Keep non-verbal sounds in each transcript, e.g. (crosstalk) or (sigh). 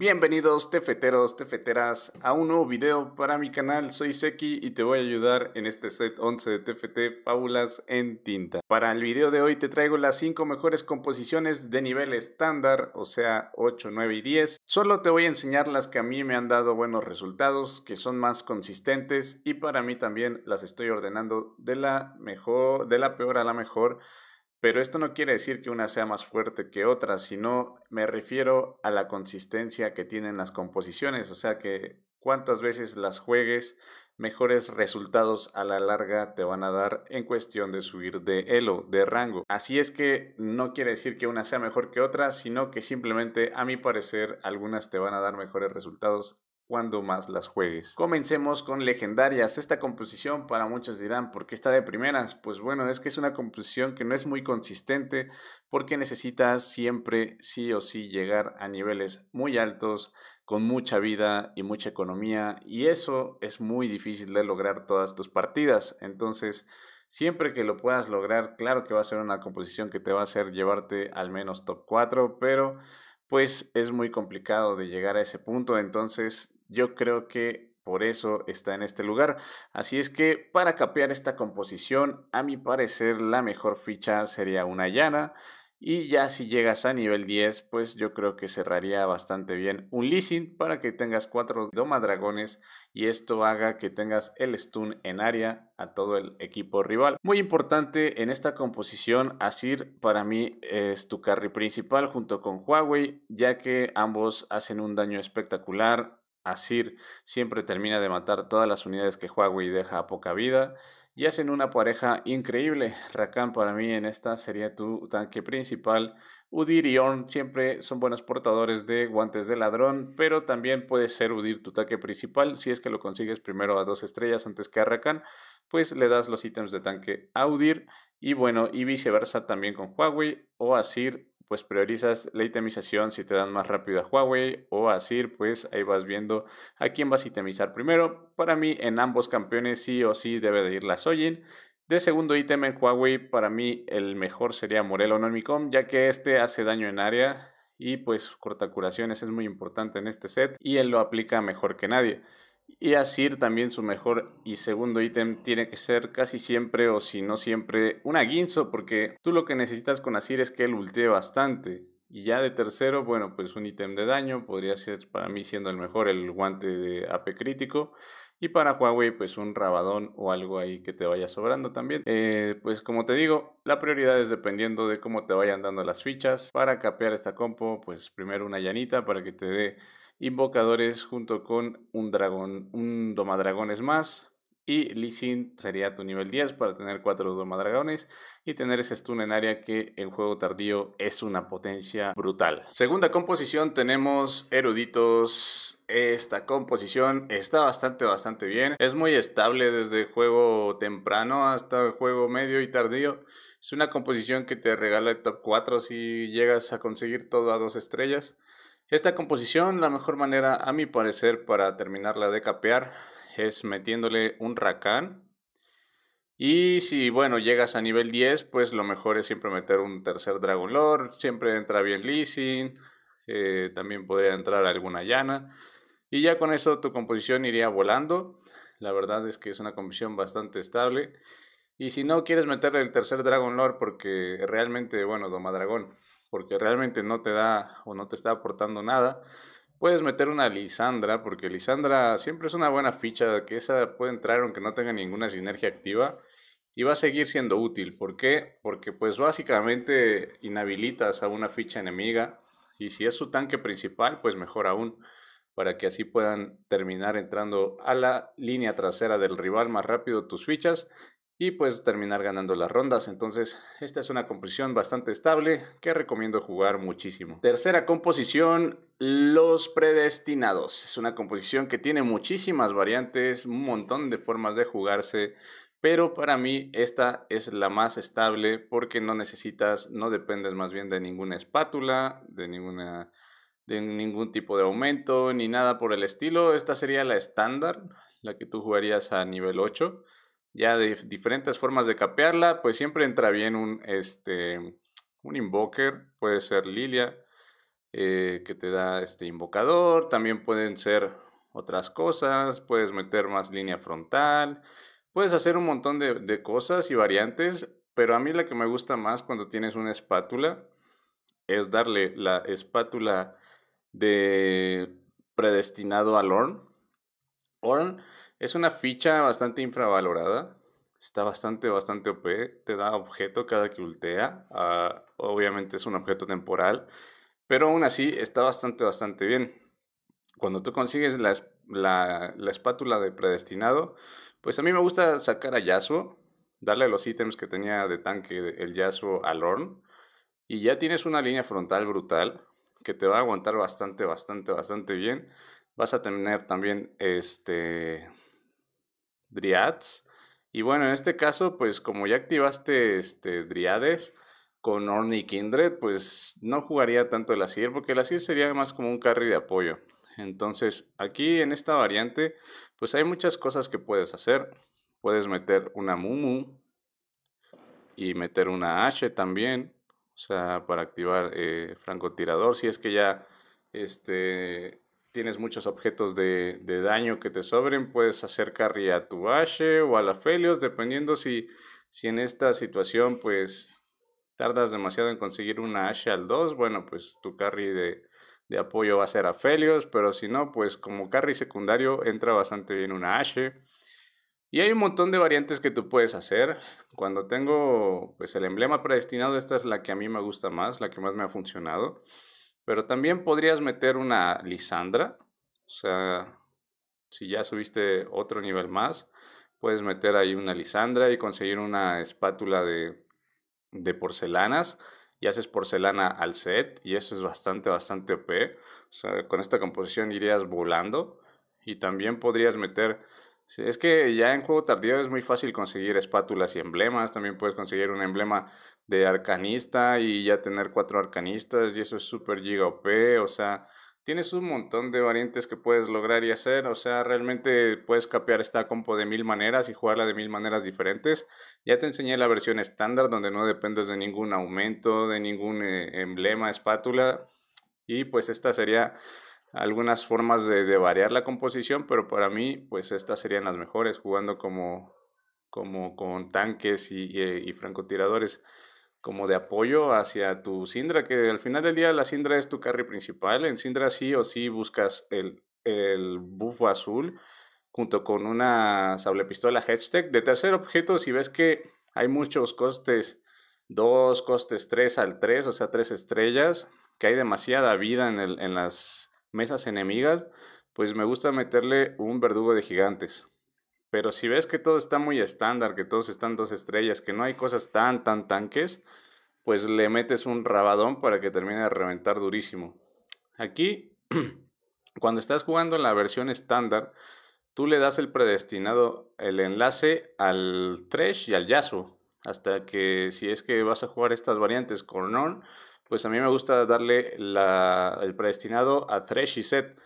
Bienvenidos tefeteros, tefeteras a un nuevo video para mi canal, soy Seki y te voy a ayudar en este set 11 de TFT Fábulas en tinta. Para el video de hoy te traigo las 5 mejores composiciones de nivel estándar, o sea 8, 9 y 10. Solo te voy a enseñar las que a mí me han dado buenos resultados, que son más consistentes y para mí también las estoy ordenando de la mejor, de la peor a la mejor pero esto no quiere decir que una sea más fuerte que otra, sino me refiero a la consistencia que tienen las composiciones, o sea que cuántas veces las juegues, mejores resultados a la larga te van a dar en cuestión de subir de elo, de rango. Así es que no quiere decir que una sea mejor que otra, sino que simplemente a mi parecer algunas te van a dar mejores resultados cuando más las juegues. Comencemos con legendarias. Esta composición para muchos dirán, ¿por qué está de primeras? Pues bueno, es que es una composición que no es muy consistente porque necesitas siempre sí o sí llegar a niveles muy altos, con mucha vida y mucha economía y eso es muy difícil de lograr todas tus partidas. Entonces, siempre que lo puedas lograr, claro que va a ser una composición que te va a hacer llevarte al menos top 4, pero pues es muy complicado de llegar a ese punto, entonces yo creo que por eso está en este lugar. Así es que para capear esta composición, a mi parecer la mejor ficha sería una llana. Y ya si llegas a nivel 10, pues yo creo que cerraría bastante bien un leasing para que tengas 4 Dragones... y esto haga que tengas el stun en área a todo el equipo rival. Muy importante en esta composición, Asir para mí es tu carry principal junto con Huawei, ya que ambos hacen un daño espectacular Asir siempre termina de matar todas las unidades que Huawei deja a poca vida y hacen una pareja increíble. Rakan para mí en esta sería tu tanque principal. Udir y Orn siempre son buenos portadores de guantes de ladrón, pero también puede ser Udir tu tanque principal. Si es que lo consigues primero a dos estrellas antes que a Rakan, pues le das los ítems de tanque a Udir. Y bueno, y viceversa también con Huawei o Asir pues priorizas la itemización si te dan más rápido a Huawei o a Sir, pues ahí vas viendo a quién vas a itemizar primero. Para mí en ambos campeones sí o sí debe de ir la Sojin. De segundo ítem en Huawei, para mí el mejor sería o Nomicom, ya que este hace daño en área y pues corta curaciones es muy importante en este set y él lo aplica mejor que nadie. Y Asir también su mejor y segundo ítem tiene que ser casi siempre o si no siempre una Guinzo, porque tú lo que necesitas con Asir es que él ultee bastante. Y ya de tercero, bueno, pues un ítem de daño podría ser para mí siendo el mejor el guante de AP crítico. Y para Huawei, pues un rabadón o algo ahí que te vaya sobrando también. Eh, pues como te digo, la prioridad es dependiendo de cómo te vayan dando las fichas. Para capear esta compo, pues primero una llanita para que te dé invocadores junto con un dragón, un domadragones más. Y Lee sería tu nivel 10 para tener 4 domadragones y tener ese stun en área que en juego tardío es una potencia brutal. Segunda composición tenemos eruditos. Esta composición está bastante bastante bien. Es muy estable desde juego temprano hasta juego medio y tardío. Es una composición que te regala el top 4 si llegas a conseguir todo a dos estrellas. Esta composición, la mejor manera a mi parecer para terminarla de capear es metiéndole un racán. Y si bueno, llegas a nivel 10, pues lo mejor es siempre meter un tercer Dragon Lord, siempre entra bien leasing, eh, también podría entrar alguna llana. Y ya con eso tu composición iría volando. La verdad es que es una composición bastante estable. Y si no quieres meterle el tercer Dragon Lord porque realmente, bueno, Doma Dragón porque realmente no te da o no te está aportando nada. Puedes meter una Lisandra, porque Lisandra siempre es una buena ficha, que esa puede entrar aunque no tenga ninguna sinergia activa y va a seguir siendo útil. ¿Por qué? Porque pues básicamente inhabilitas a una ficha enemiga y si es su tanque principal, pues mejor aún, para que así puedan terminar entrando a la línea trasera del rival más rápido tus fichas y pues terminar ganando las rondas. Entonces, esta es una composición bastante estable que recomiendo jugar muchísimo. Tercera composición, Los Predestinados. Es una composición que tiene muchísimas variantes, un montón de formas de jugarse. Pero para mí esta es la más estable porque no necesitas, no dependes más bien de ninguna espátula, de ninguna de ningún tipo de aumento ni nada por el estilo. Esta sería la estándar, la que tú jugarías a nivel 8 ya de diferentes formas de capearla, pues siempre entra bien un, este, un invoker, puede ser Lilia, eh, que te da este invocador, también pueden ser otras cosas, puedes meter más línea frontal, puedes hacer un montón de, cosas y variantes, pero a mí la que me gusta más cuando tienes una espátula es darle la espátula de predestinado al Orn. Orn es una ficha bastante infravalorada. Está bastante, bastante OP. Te da objeto cada que ultea. Ah, obviamente es un objeto temporal. Pero aún así está bastante, bastante bien. Cuando tú consigues la, espátula de predestinado, pues a mí me gusta sacar a Yasuo. Darle los ítems que tenía de tanque el Yasuo a Lorn. Y ya tienes una línea frontal brutal que te va a aguantar bastante, bastante, bastante bien. Vas a tener también este Dryads. Y bueno, en este caso, pues como ya activaste este, Dryades con Orny Kindred, pues no jugaría tanto el Asir, porque el Asir sería más como un carry de apoyo. Entonces, aquí en esta variante, pues hay muchas cosas que puedes hacer. Puedes meter una Mumu y meter una H también, o sea, para activar eh, francotirador, si es que ya este, tienes muchos objetos de, daño que te sobren, puedes hacer carry a tu Ashe o a la Felios, dependiendo si, en esta situación pues tardas demasiado en conseguir una Ashe al 2, bueno, pues tu carry de, apoyo va a ser a Felios, pero si no, pues como carry secundario entra bastante bien una Ashe. Y hay un montón de variantes que tú puedes hacer. Cuando tengo pues el emblema predestinado, esta es la que a mí me gusta más, la que más me ha funcionado. Pero también podrías meter una Lisandra. O sea, si ya subiste otro nivel más, puedes meter ahí una Lisandra y conseguir una espátula de, de porcelanas y haces porcelana al set y eso es bastante, bastante OP. O sea, con esta composición irías volando y también podrías meter es que ya en juego tardío es muy fácil conseguir espátulas y emblemas. También puedes conseguir un emblema de arcanista y ya tener cuatro arcanistas y eso es súper giga OP. O sea, tienes un montón de variantes que puedes lograr y hacer. O sea, realmente puedes capear esta compo de mil maneras y jugarla de mil maneras diferentes. Ya te enseñé la versión estándar donde no dependes de ningún aumento, de ningún eh, emblema, espátula. Y pues esta sería algunas formas de, variar la composición, pero para mí, pues estas serían las mejores, jugando como, como con tanques y, eh, francotiradores, como de apoyo hacia tu Sindra, que al final del día la Sindra es tu carry principal. En Sindra sí o sí buscas el, el bufo azul junto con una sable pistola hashtag De tercer objeto, si ves que hay muchos costes Dos costes tres al tres. o sea, tres estrellas, que hay demasiada vida en, el, en las mesas enemigas, pues me gusta meterle un verdugo de gigantes. Pero si ves que todo está muy estándar, que todos están dos estrellas, que no hay cosas tan, tan tanques, pues le metes un rabadón para que termine de reventar durísimo. Aquí, (clears throat) cuando estás jugando en la versión estándar, tú le das el predestinado, el enlace al Thresh y al Yasuo. Hasta que si es que vas a jugar estas variantes con pues a mí me gusta darle el predestinado a Thresh y Set.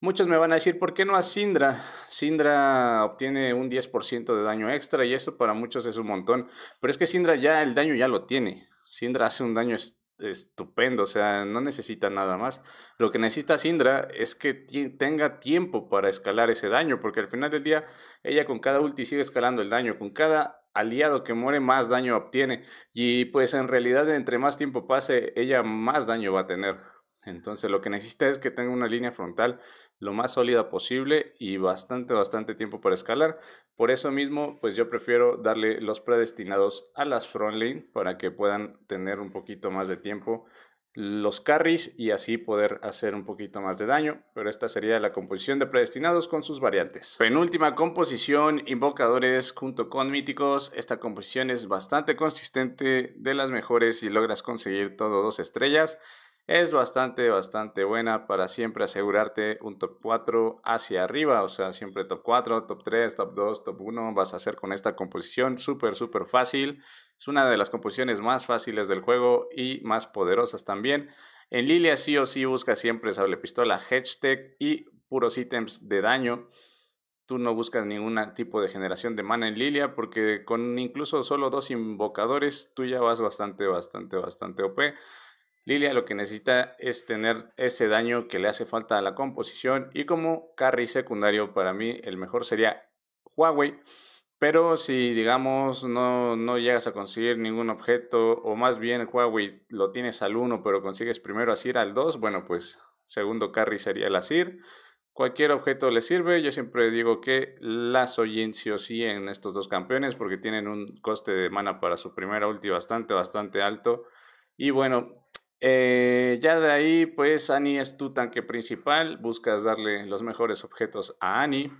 Muchos me van a decir, ¿por qué no a Sindra? Sindra obtiene un 10% de daño extra y eso para muchos es un montón. Pero es que Sindra ya el daño ya lo tiene. Sindra hace un daño estupendo, o sea, no necesita nada más. Lo que necesita Sindra es que tenga tiempo para escalar ese daño, porque al final del día ella con cada ulti sigue escalando el daño, con cada aliado que muere más daño obtiene. Y pues en realidad entre más tiempo pase, ella más daño va a tener. Entonces lo que necesita es que tenga una línea frontal lo más sólida posible y bastante, bastante tiempo para escalar. Por eso mismo, pues yo prefiero darle los predestinados a las frontline para que puedan tener un poquito más de tiempo los carries y así poder hacer un poquito más de daño, pero esta sería la composición de predestinados con sus variantes. Penúltima composición, invocadores junto con míticos, esta composición es bastante consistente de las mejores y logras conseguir todo dos estrellas, es bastante, bastante buena para siempre asegurarte un top 4 hacia arriba, o sea, siempre top 4, top 3, top 2, top 1 vas a hacer con esta composición, súper, súper fácil. Es una de las composiciones más fáciles del juego y más poderosas también. En Lilia sí o sí busca siempre sable pistola, hedge y puros ítems de daño. Tú no buscas ningún tipo de generación de mana en Lilia porque con incluso solo dos invocadores tú ya vas bastante, bastante, bastante OP. Lilia lo que necesita es tener ese daño que le hace falta a la composición y como carry secundario para mí el mejor sería Huawei. Pero si digamos no, llegas a conseguir ningún objeto o más bien Huawei lo tienes al 1 pero consigues primero a al 2, bueno pues segundo carry sería el Asir. Cualquier objeto le sirve. Yo siempre digo que las Yin sí o sí en estos dos campeones porque tienen un coste de mana para su primera ulti bastante, bastante alto. Y bueno, eh, ya de ahí, pues Annie es tu tanque principal, buscas darle los mejores objetos a Annie,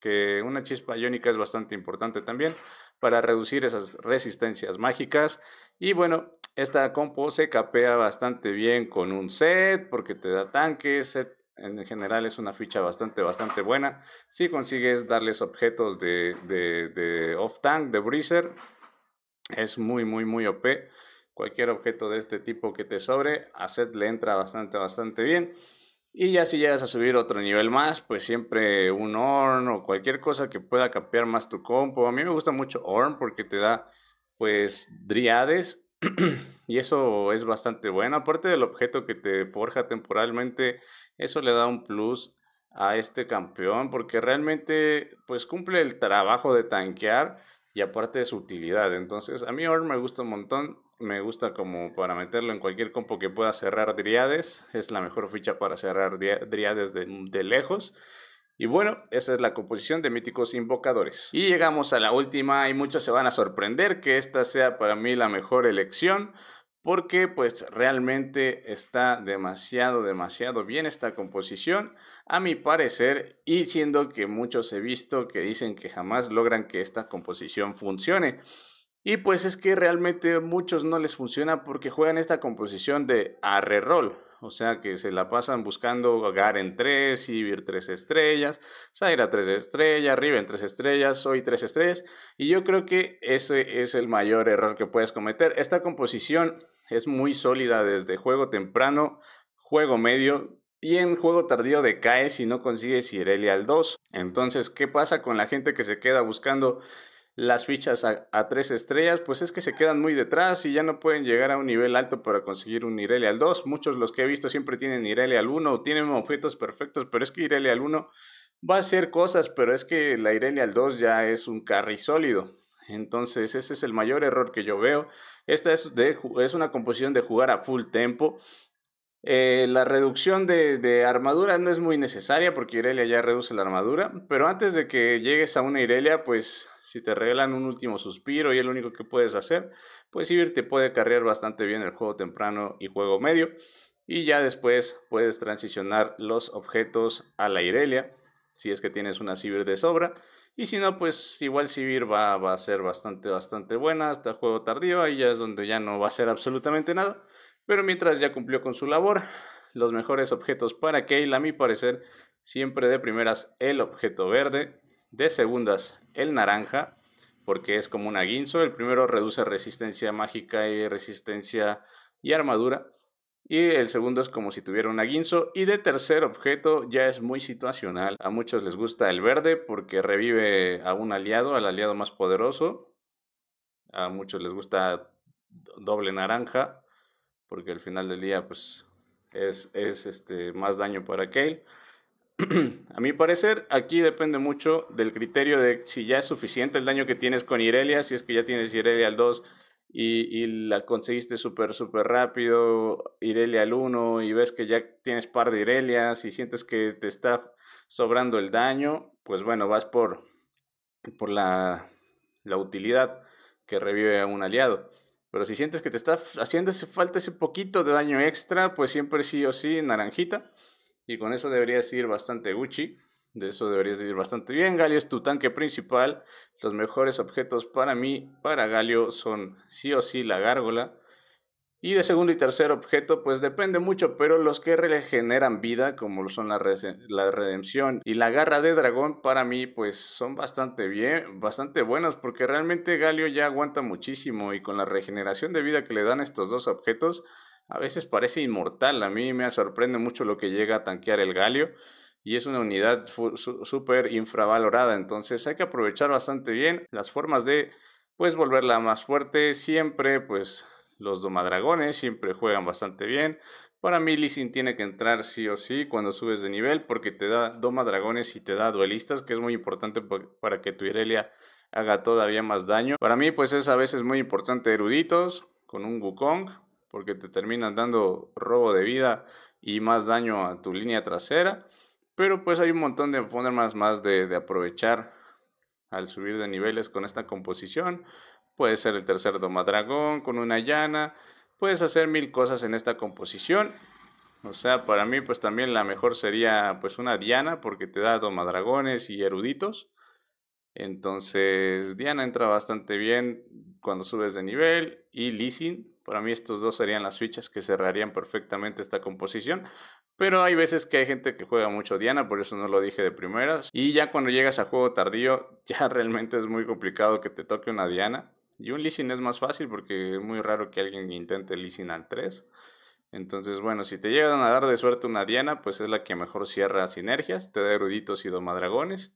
que una chispa iónica es bastante importante también para reducir esas resistencias mágicas. Y bueno, esta compo se capea bastante bien con un set, porque te da tanques, en general es una ficha bastante, bastante buena. Si consigues darles objetos de, de, de off-tank, de breezer, es muy, muy, muy OP cualquier objeto de este tipo que te sobre, a Seth le entra bastante, bastante bien. Y ya si llegas a subir otro nivel más, pues siempre un ORN o cualquier cosa que pueda capear más tu compo. A mí me gusta mucho ORN porque te da pues driades (clears throat) y eso es bastante bueno. Aparte del objeto que te forja temporalmente, eso le da un plus a este campeón porque realmente pues cumple el trabajo de tanquear y aparte de su utilidad. Entonces a mí ORN me gusta un montón me gusta como para meterlo en cualquier compo que pueda cerrar Driades. Es la mejor ficha para cerrar Driades de, de lejos. Y bueno, esa es la composición de Míticos Invocadores. Y llegamos a la última y muchos se van a sorprender que esta sea para mí la mejor elección porque pues realmente está demasiado, demasiado bien esta composición, a mi parecer, y siendo que muchos he visto que dicen que jamás logran que esta composición funcione. Y pues es que realmente muchos no les funciona porque juegan esta composición de arre-roll. O sea que se la pasan buscando Garen 3, Ibir 3 estrellas, Zaira 3 estrellas, Riven 3 estrellas, Soy 3 estrellas. Y yo creo que ese es el mayor error que puedes cometer. Esta composición es muy sólida desde juego temprano, juego medio, y en juego tardío decae si no consigues Irelia al 2. Entonces, ¿qué pasa con la gente que se queda buscando las fichas a, 3 tres estrellas, pues es que se quedan muy detrás y ya no pueden llegar a un nivel alto para conseguir un Irelia al 2. Muchos los que he visto siempre tienen Irelia al 1 o tienen objetos perfectos, pero es que Irelia al 1 va a hacer cosas, pero es que la Irelia al 2 ya es un carry sólido. Entonces ese es el mayor error que yo veo. Esta es, de, es una composición de jugar a full tempo. Eh, la reducción de, armadura no es muy necesaria porque Irelia ya reduce la armadura, pero antes de que llegues a una Irelia, pues si te regalan un último suspiro y es lo único que puedes hacer, pues Ivir te puede carrear bastante bien el juego temprano y juego medio, y ya después puedes transicionar los objetos a la Irelia, si es que tienes una Sivir de sobra, y si no, pues igual Sivir va, va a ser bastante, bastante buena hasta juego tardío, ahí ya es donde ya no va a ser absolutamente nada. Pero mientras ya cumplió con su labor, los mejores objetos para Kale, a mi parecer, siempre de primeras el objeto verde, de segundas el naranja, porque es como un aguinzo, el primero reduce resistencia mágica y resistencia y armadura, y el segundo es como si tuviera un aguinzo, y de tercer objeto ya es muy situacional, a muchos les gusta el verde porque revive a un aliado, al aliado más poderoso, a muchos les gusta doble naranja, porque al final del día pues es, este, más daño para Kale. (clears throat) a mi parecer, aquí depende mucho del criterio de si ya es suficiente el daño que tienes con Irelia, si es que ya tienes Irelia al 2 y, la conseguiste súper, súper rápido, Irelia al 1 y ves que ya tienes par de Irelias y sientes que te está sobrando el daño, pues bueno, vas por, por la, la utilidad que revive a un aliado. Pero si sientes que te está haciendo falta ese poquito de daño extra, pues siempre sí o sí naranjita. Y con eso deberías ir bastante Gucci. De eso deberías ir bastante bien. Galio es tu tanque principal. Los mejores objetos para mí, para Galio, son sí o sí la gárgola y de segundo y tercer objeto, pues depende mucho, pero los que regeneran vida, como son la, la, redención y la garra de dragón, para mí, pues son bastante bien, bastante buenos, porque realmente Galio ya aguanta muchísimo y con la regeneración de vida que le dan estos dos objetos, a veces parece inmortal. A mí me sorprende mucho lo que llega a tanquear el Galio. Y es una unidad súper infravalorada, entonces hay que aprovechar bastante bien las formas de, pues, volverla más fuerte, siempre, pues, los Domadragones siempre juegan bastante bien. Para mí Sin tiene que entrar sí o sí cuando subes de nivel porque te da Domadragones y te da duelistas, que es muy importante para que tu Irelia haga todavía más daño. Para mí pues es a veces muy importante eruditos con un Wukong porque te terminan dando robo de vida y más daño a tu línea trasera. Pero pues hay un montón de formas más de aprovechar al subir de niveles con esta composición. Puede ser el tercer domadragón con una llana, puedes hacer mil cosas en esta composición. O sea, para mí pues también la mejor sería pues una Diana porque te da dragones y eruditos. Entonces Diana entra bastante bien cuando subes de nivel y Lissin. Para mí estos dos serían las fichas que cerrarían perfectamente esta composición. Pero hay veces que hay gente que juega mucho Diana, por eso no lo dije de primeras. Y ya cuando llegas a juego tardío, (laughs) ya realmente es muy complicado que te toque una Diana. Y un leasing es más fácil porque es muy raro que alguien intente leasing al 3. Entonces, bueno, si te llegan a dar de suerte una Diana, pues es la que mejor cierra sinergias, te da eruditos y domadragones.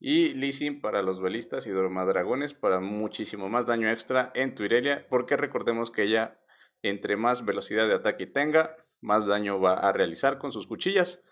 Y leasing para los velistas y domadragones para muchísimo más daño extra en tu Irelia, porque recordemos que ella, entre más velocidad de ataque tenga, más daño va a realizar con sus cuchillas.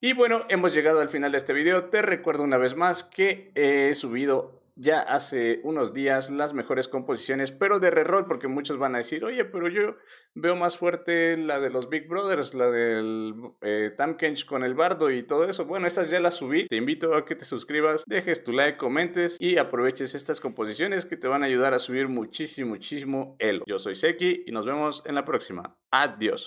Y bueno, hemos llegado al final de este video. Te recuerdo una vez más que he subido ya hace unos días las mejores composiciones, pero de reroll, porque muchos van a decir, oye, pero yo veo más fuerte la de los Big Brothers, la del eh, Tam Kench con el bardo y todo eso. Bueno, esas ya las subí. Te invito a que te suscribas, dejes tu like, comentes y aproveches estas composiciones que te van a ayudar a subir muchísimo, muchísimo elo. Yo soy Seki y nos vemos en la próxima. Adiós.